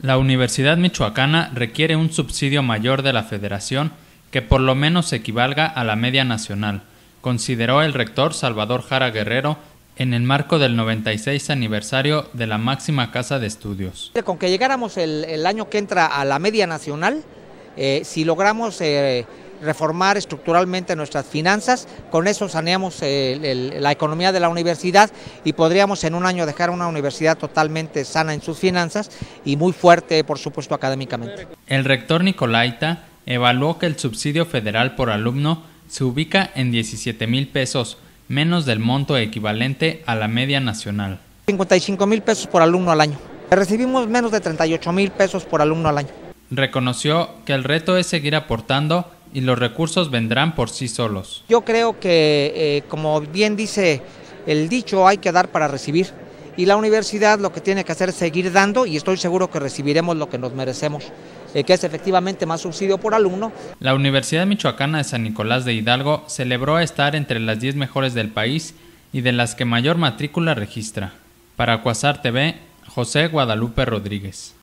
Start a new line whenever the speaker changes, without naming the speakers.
La Universidad Michoacana requiere un subsidio mayor de la Federación que por lo menos equivalga a la media nacional, consideró el rector Salvador Jara Guerrero en el marco del 96 aniversario de la máxima casa de estudios.
Con que llegáramos el, año que entra a la media nacional, eh, si logramos eh, reformar estructuralmente nuestras finanzas, con eso saneamos la economía de la universidad y podríamos en un año dejar una universidad totalmente sana en sus finanzas y muy fuerte, por supuesto, académicamente.
El rector Nicolaita evaluó que el subsidio federal por alumno se ubica en 17 mil pesos, menos del monto equivalente a la media nacional.
55 mil pesos por alumno al año. Recibimos menos de 38 mil pesos por alumno al año.
Reconoció que el reto es seguir aportando y los recursos vendrán por sí solos.
Yo creo que, eh, como bien dice el dicho, hay que dar para recibir. Y la universidad lo que tiene que hacer es seguir dando y estoy seguro que recibiremos lo que nos merecemos, eh, que es efectivamente más subsidio por alumno.
La Universidad Michoacana de San Nicolás de Hidalgo celebró estar entre las 10 mejores del país y de las que mayor matrícula
registra. Para Cuasar TV, José Guadalupe Rodríguez.